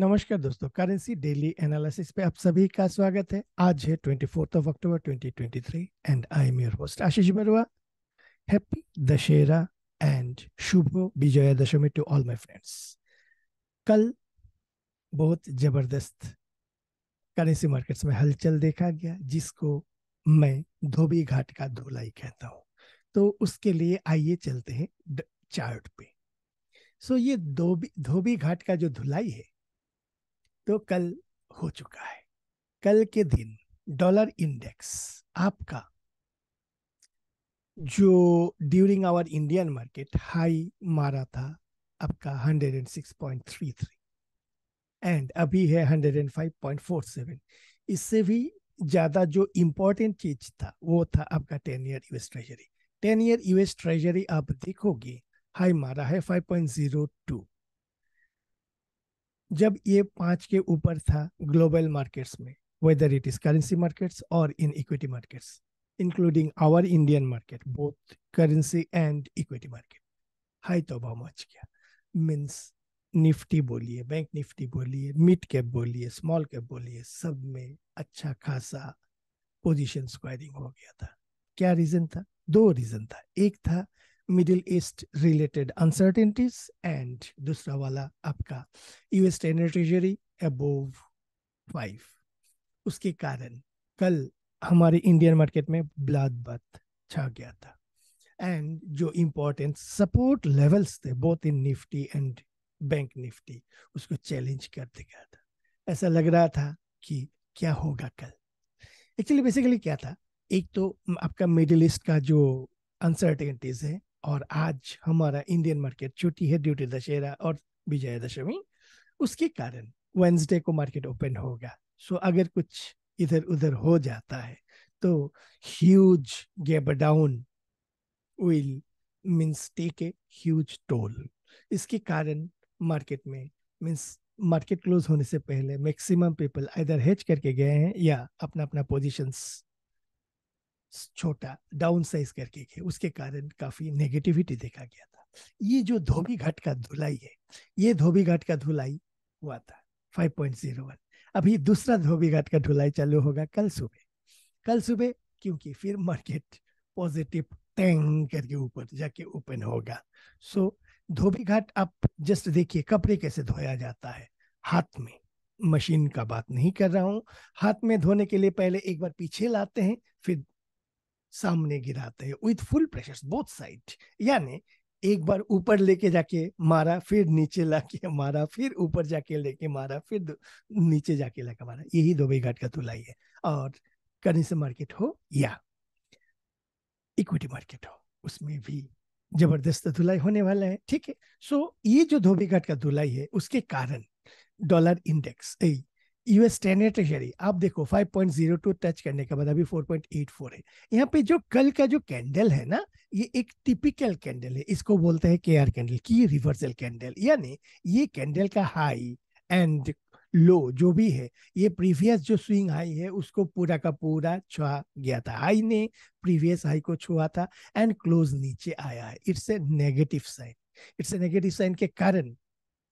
नमस्कार दोस्तों currency daily analysis पे आप सभी का स्वागत है आज है twenty fourth of October twenty twenty three and I am your host Ashish Barua happy Dussehra and शुभ Vijayadashami to all my friends कल बहुत जबरदस्त करेंसी मार्केट्स में हलचल देखा गया जिसको मैं धोबी घाट का धोलाई कहता हूँ तो उसके लिए आइए चलते हैं चार्ट पे सो so ये धोबी धोबी घाट का जो धुलाई है तो कल हो चुका है कल के दिन डॉलर इंडेक्स आपका जो during our Indian market high मारा था आपका 106.33 एंड अभी है 105.47 इससे भी ज़्यादा जो इम्पोर्टेंट चीज था वो था आपका ten year US treasury ten year US treasury आप देखोगे हाई मारा है 5.02 जब ये पांच के ऊपर था ग्लोबल मार्केट्स में whether it is currency markets और in equity markets including our Indian market both currency and equity market high तो मच गया मीन्स निफ्टी बोलिए बैंक निफ्टी बोलिए मिड कैप बोलिए स्मॉल कैप बोलिए सब में अच्छा खासा पोजीशन स्क्वायरिंग हो गया था क्या रीजन था दो रीजन था एक था middle east related uncertainties and दूसरा वाला आपका यूएस ट्रेजरी अबोव फाइव उसके कारण कल हमारे इंडियन मार्केट में ब्लाद बत छा गया था एंड जो इम्पोर्टेंट सपोर्ट लेवल्स थे both in Nifty and bank Nifty उसको चैलेंज कर दिया था ऐसा लग रहा था कि क्या होगा कल एक्चुअली बेसिकली क्या था एक तो आपका मिडिल ईस्ट का जो अनसर्टेनिटीज है और आज हमारा इंडियन मार्केट छुट्टी है ड्यूटी दशहरा और विजयदशमी उसके कारण वेंसडे को मार्केट ओपन होगा सो so, अगर कुछ इधर उधर हो जाता है तो huge gap down will means take a huge toll इसके कारण मार्केट में मींस मार्केट क्लोज होने से पहले मैक्सिमम पीपल इधर हेज करके गए हैं या अपना अपना पोजीशंस छोटा डाउन साइज करके के उसके कारण काफी नेगेटिविटी देखा गया था ये जो धोबी घाट का धुलाई है ये धोबी घाट का धुलाई हुआ था 5.01 अभी दूसरा धोबी घाट का धुलाई चालू होगा कल सुबह कल सुबह क्योंकि फिर मार्केट पॉजिटिव टैंग करके ऊपर जाके ओपन होगा सो धोबी घाट आप जस्ट देखिए कपड़े कैसे धोया जाता है हाथ में मशीन का बात नहीं कर रहा हूँ हाथ में धोने के लिए पहले एक बार पीछे लाते हैं फिर सामने गिराते हैं with full pressure both side यानी एक बार ऊपर लेके जाके मारा फिर नीचे लाके मारा फिर ऊपर जाके लेके मारा फिर नीचे जाके लाके मारा यही दुबई घाट का तुलाई है और करेंसी मार्केट हो या इक्विटी मार्केट हो उसमें भी जबरदस्त धुलाई होने वाला है ठीक है सो ये जो धोबी घाट का धुलाई है उसके कारण dollar index US ten year treasury आप देखो 5.02 टच करने के बाद अभी 4.84 है यहाँ पे जो कल का जो कैंडल है ना ये एक टिपिकल कैंडल है इसको बोलते हैं K R candle key reversal candle यानी ये कैंडल का हाई एंड लो जो भी है ये प्रीवियस जो स्विंग हाई है उसको पूरा का पूरा छुआ गया था हाई ने प्रीवियस हाई को छुआ था एंड क्लोज नीचे आया है it's a negative sign it's a negative sign के कारण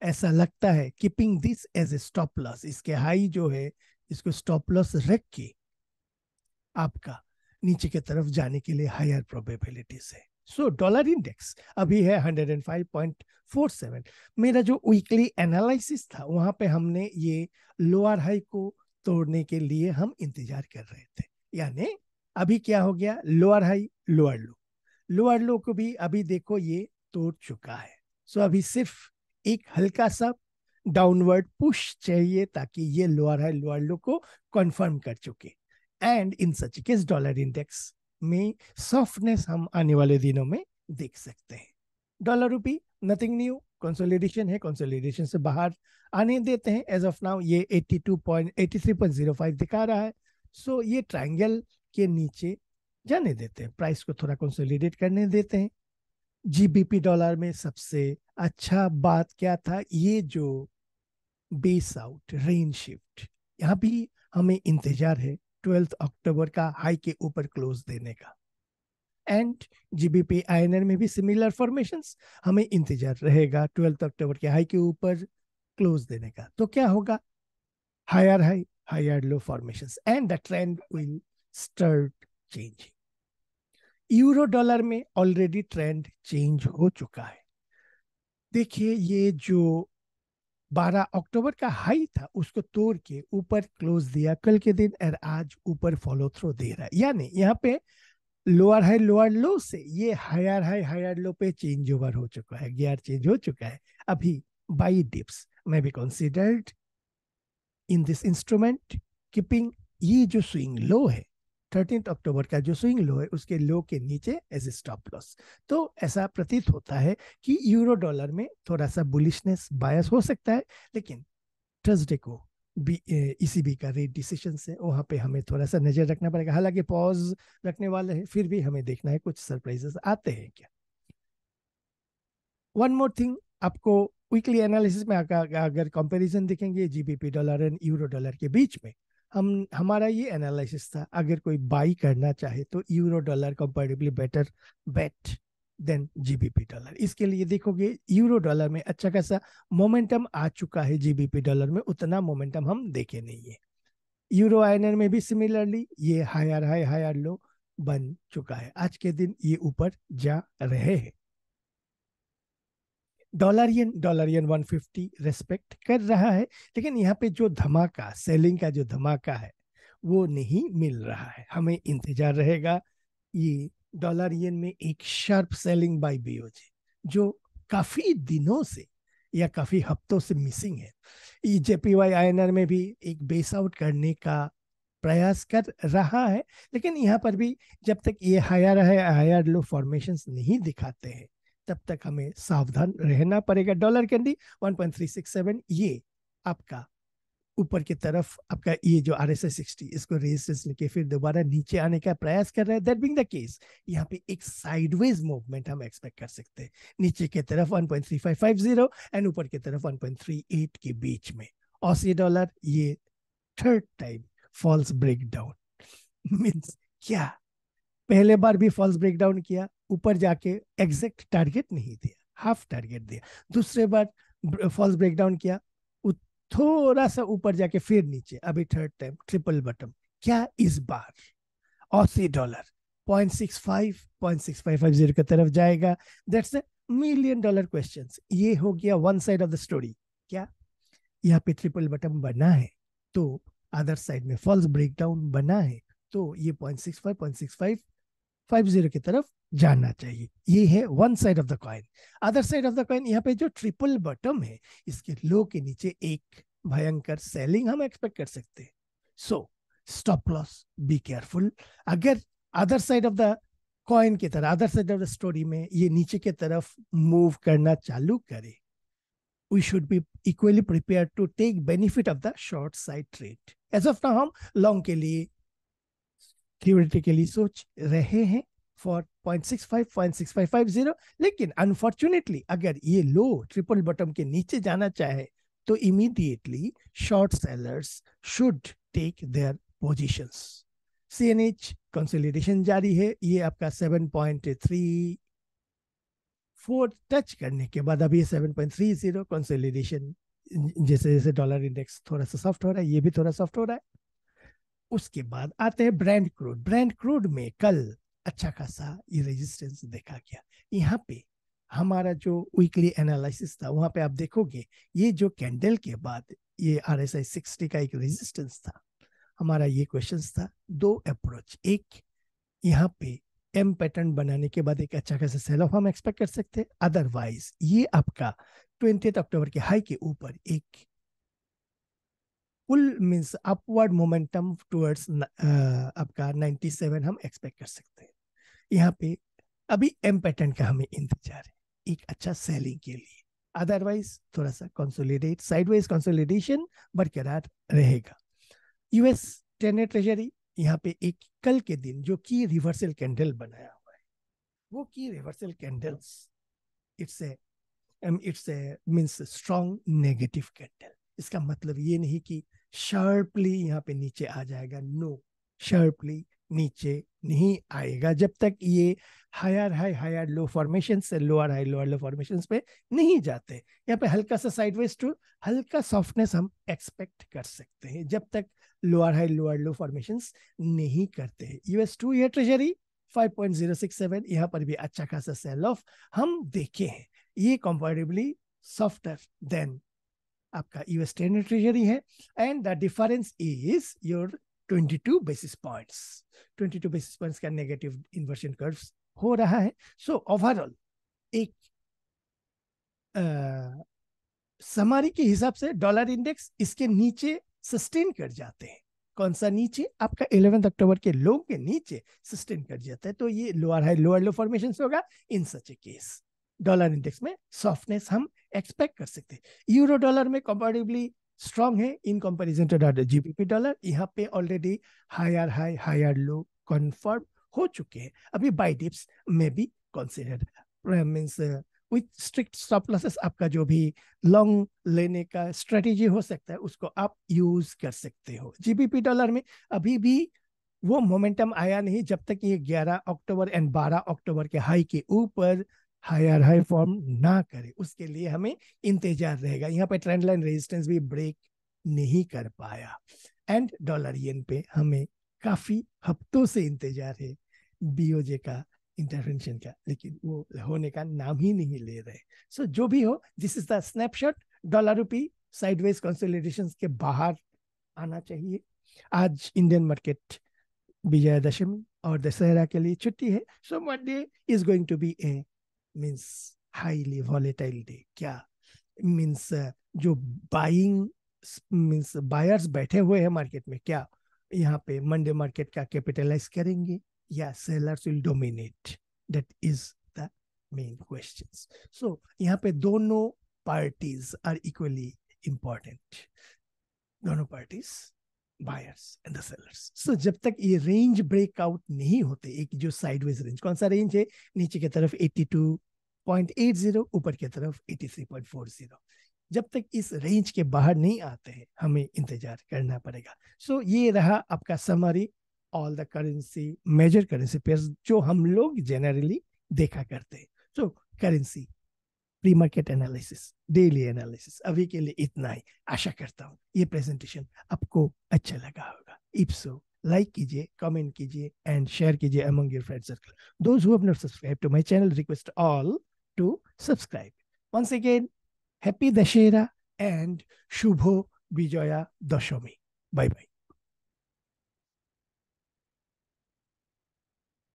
ऐसा लगता है keeping this as a stop loss इसके हाई जो है इसको स्टॉप लॉस रख के आपका नीचे की तरफ जाने के लिए हायर प्रोबेबिलिटीज है सो डॉलर इंडेक्स अभी है 105.47 मेरा जो वीकली एनालिसिस था वहां पे हमने ये लोअर हाई को तोड़ने के लिए हम इंतजार कर रहे थे यानी अभी क्या हो गया lower high lower low lower low को भी अभी देखो ये तोड़ चुका है सो so अभी सिर्फ एक हल्का सा डाउनवर्ड पुश चाहिए ताकि ये लोअर हाई लोअर लो को कंफर्म कर चुके and in such case dollar index में सॉफ्टनेस हम आने वाले दिनों में देख सकते हैं dollar rupee nothing new consolidation है कंसोलिडेशन से बाहर आने देते हैं एज ऑफ नाउ ये 82.83.05 दिखा रहा है सो so, ये ट्रायंगल के नीचे जाने देते हैं प्राइस को थोड़ा कंसोलिडेट करने देते हैं जीबीपी डॉलर में सबसे अच्छा बात क्या था ये जो बेस आउट रेन शिफ्ट यहाँ भी हमें इंतजार है ट्वेल्थ अक्टूबर का हाई के ऊपर क्लोज देने का एंड जीबीपी आईएनआर में भी सिमिलर फॉर्मेशंस हमें इंतजार रहेगा ट्वेल्थ अक्टूबर के हाई के ऊपर क्लोज देने का तो क्या होगा higher high higher low formations and the trend will start changing euro dollar में ऑलरेडी ट्रेंड चेंज हो चुका है देखिए ये जो 12 अक्टूबर का हाई था उसको तोड़ के ऊपर क्लोज दिया कल के दिन और आज ऊपर फॉलो थ्रो दे रहा है यानी यहाँ पे लोअर हाई लोअर लो से ये हायर हाई हायर लो पे चेंज ओवर हो चुका है गियर चेंज हो चुका है अभी buy dips may be considered in this instrument keeping ये जो स्विंग लो है थर्टीन अक्टूबर का जो स्विंग लो है उसके लो के नीचे एज ए स्टॉप लॉस तो ऐसा प्रतीत होता है कि यूरो डॉलर में थोड़ा सा बुलिशनेस बायस हो सकता है लेकिन थर्सडे को बी ईसीबी का रेट डिसीशन से वहाँ पे हमें थोड़ा सा नज़र रखना पड़ेगा हालांकि पॉज रखने वाले हैं फिर भी हमें देखना है कुछ सरप्राइजेस आते हैं क्या वन मोर थिंग आपको वीकली एनालिसिस में अगर कंपैरिजन देखेंगे GBP dollar and euro dollar के बीच में हम हमारा ये एनालिसिस था अगर कोई बाई करना चाहे तो euro dollar comparatively better bet than GBP dollar इसके लिए देखोगे यूरो डॉलर में अच्छा खासा मोमेंटम आ चुका है जीबीपी डॉलर में उतना मोमेंटम हम देखे नहीं है यूरो आयनर में भी सिमिलरली ये हायर हाई हायर लो बन चुका है आज के दिन ये ऊपर जा रहे हैं डॉलरियन डॉलरियन 150 रेस्पेक्ट कर रहा है लेकिन यहाँ पे जो धमाका सेलिंग का जो धमाका है वो नहीं मिल रहा है हमें इंतजार रहेगा ये डॉलरियन में एक शार्प सेलिंग बाय बीओजे जो काफी दिनों से या काफी हफ्तों से मिसिंग है ये जेपीवाई आईएनआर में भी एक बेस आउट करने का प्रयास कर रहा है लेकिन यहाँ पर भी जब तक ये हायर है हायर लो फॉर्मेशंस नहीं दिखाते हैं तब तक हमें सावधान रहना पड़ेगा डॉलर कैंडी 1.367 ये आपका ऊपर की तरफ आपका ये जो आर एस एस सिक्सटी इसको रेजिस्टेंस लेके फिर दोबारा नीचे आने का प्रयास कर रहा है दैट बिंग द केस यहाँ पे एक साइडवेज मूवमेंट हम एक्सपेक्ट कर सकते हैं नीचे की तरफ 1.3550 एंड ऊपर की तरफ 1.38 के बीच में ऑसी डॉलर ये third time false breakdown means क्या पहले बार भी फॉल्स ब्रेकडाउन किया ऊपर जाके एग्जैक्ट टारगेट नहीं दिया हाफ टारगेट दिया दूसरे बार फॉल्स ब्रेकडाउन किया थोड़ा सा ऊपर जाके फिर नीचे अभी थर्ड टाइम ट्रिपल बटम क्या इस बार Aussie dollar point six five point six five five zero की तरफ जाएगा that's a million dollar question ये हो गया one side of the story क्या यहाँ पे ट्रिपल बटम बना है तो अदर साइड में फॉल्स ब्रेकडाउन बना है तो ये point six five point six five five zero की तरफ जानना चाहिए ये है one side of the coin other side of the coin यहाँ पे जो ट्रिपल बॉटम है इसके लो के नीचे एक भयंकर सेलिंग हम एक्सपेक्ट कर सकते हैं so stop loss be careful अगर other side of the coin की तरह other side of the story में ये नीचे की तरफ मूव करना चालू करे we should be equally prepare to take benefit of the short side trade as of now हम लॉन्ग के लिए थियोरिटिकली सोच रहे हैं for point point six six five five five zero लेकिन अनफॉर्चुनेटली अगर ये लो ट्रिपल बॉटम के नीचे जाना चाहे तो immediately short sellers should take their position C N H consolidation जारी है ये आपका seven point three four touch करने के बाद अभी seven point three zero consolidation जैसे जैसे डॉलर इंडेक्स थोड़ा सा सॉफ्ट हो रहा है ये भी थोड़ा सॉफ्ट हो रहा है उसके बाद आते हैं ब्रांड क्रूड ब्रांड क्रूड में कल अच्छा खासा ये रेजिस्टेंस देखा गया यहाँ पे हमारा जो वीकली एनालिसिस था वहाँ पे आप देखोगे ये जो कैंडल के बाद ये आर एस आई सिक्सटी का एक रेजिस्टेंस था हमारा ये क्वेश्चन था दो अप्रोच एक यहाँ पे एम पैटर्न बनाने के बाद एक अच्छा खासा सेल ऑफ हम एक्सपेक्ट कर सकते हैं अदरवाइज ये आपका ट्वेंटी अक्टूबर के हाई के ऊपर एक full means upward momentum towards आपका नाइन्टी सेवन हम एक्सपेक्ट कर सकते हैं यहाँ पे अभी एम पैटर्न का हमें इंतजार है एक अच्छा सेलिंग के लिए अदरवाइज थोड़ा सा कंसोलिडेट साइडवाइज कंसोलिडेशन बरकरार रहेगा यूएस टेन ट्रेजरी यहाँ पे एक कल के दिन जो की रिवर्सल कैंडल बनाया हुआ है वो key reversal candles it's a it's a means strong negative candle इसका मतलब ये नहीं कि शार्पली यहाँ पे नीचे आ जाएगा नो no. शार्पली नीचे नहीं आएगा जब तक ये higher high higher low formation से lower high lower low formation पे नहीं जाते यहाँ पे हल्का सा साइडवेज टू हल्का सॉफ्टनेस हम एक्सपेक्ट कर सकते हैं जब तक lower high lower low formation नहीं करते हैं यूएस टू ईयर ट्रेजरी 5.067 यहाँ पर भी अच्छा खासा सेल ऑफ हम देखे हैं ये कंपेरेबली सॉफ्टर देन आपका यूएस टेन ट्रेजरी है and the difference is your 22 basis points 22 basis points का negative inversion curves ho raha hai so overall ek uh summary ke hisab se dollar index iske niche sustain kar jate hain कौन सा नीचे आपका 11 अक्टूबर के लो के नीचे sustain कर जाता है तो ये lower high lower low formation होगा in such a case dollar index में सॉफ्टनेस हम एक्सपेक्ट कर सकते हैं यूरो डॉलर में कंपेरेटिवली स्ट्रॉन्ग है in comparison to dollar GBP dollar यहाँ पे already higher high higher low confirm हो चुके हैं अभी बाई डिप्स में भी consider means with strict stop losses आपका जो भी लॉन्ग लेने का स्ट्रेटेजी हो सकता है उसको आप यूज कर सकते हो जीबीपी डॉलर में अभी भी वो मोमेंटम आया नहीं जब तक ये 11 अक्टूबर एंड 12 अक्टूबर के हाई के ऊपर हाई आर हाई फॉर्म ना करे उसके लिए हमें इंतजार रहेगा यहाँ पे ट्रेंड लाइन रेजिस्टेंस भी ब्रेक नहीं कर पाया एंड डॉलर येन पे हमें काफी हफ्तों से इंतजार है बीओजे का इंटरवेंशन का लेकिन वो होने का नाम ही नहीं ले रहे सो so, जो भी हो this is the snapshot dollar rupee sideways consolidation के बाहर आना चाहिए आज इंडियन मार्केट विजयादशमी और दशहरा के लिए छुट्टी है so Monday is going to be a means highly volatile day क्या मीन्स uh, जो बाइंग मीन्स बायर्स बैठे हुए हैं मार्केट में क्या यहाँ पे मंडे मार्केट का कैपिटलाइज करेंगे या sellers will dominate that is the main question so यहाँ पे दोनों पार्टीज आर इक्वली इम्पॉर्टेंट दोनों parties buyers and the sellers so जब तक ये रेंज ब्रेकआउट नहीं होते एक जो साइडवेज रेंज कौन सा रेंज है नीचे की तरफ 82.80 ऊपर की तरफ 83.40 जब तक इस रेंज के बाहर नहीं आते हैं हमें इंतजार करना पड़ेगा सो so, ये रहा आपका summary all the currency major currency pair जो हम लोग जनरली देखा करते हैं so currency pre market analysis daily analysis अभी के लिए इतना ही आशा करता हूँ ये प्रेजेंटेशन आपको अच्छा लगा होगा इफ सो लाइक कीजिए कमेंट कीजिए एंड शेयर कीजिए among your friend circle those who have not subscribe to my channel request all to subscribe once again happy Dussehra and shubho Vijaya Dashami bye bye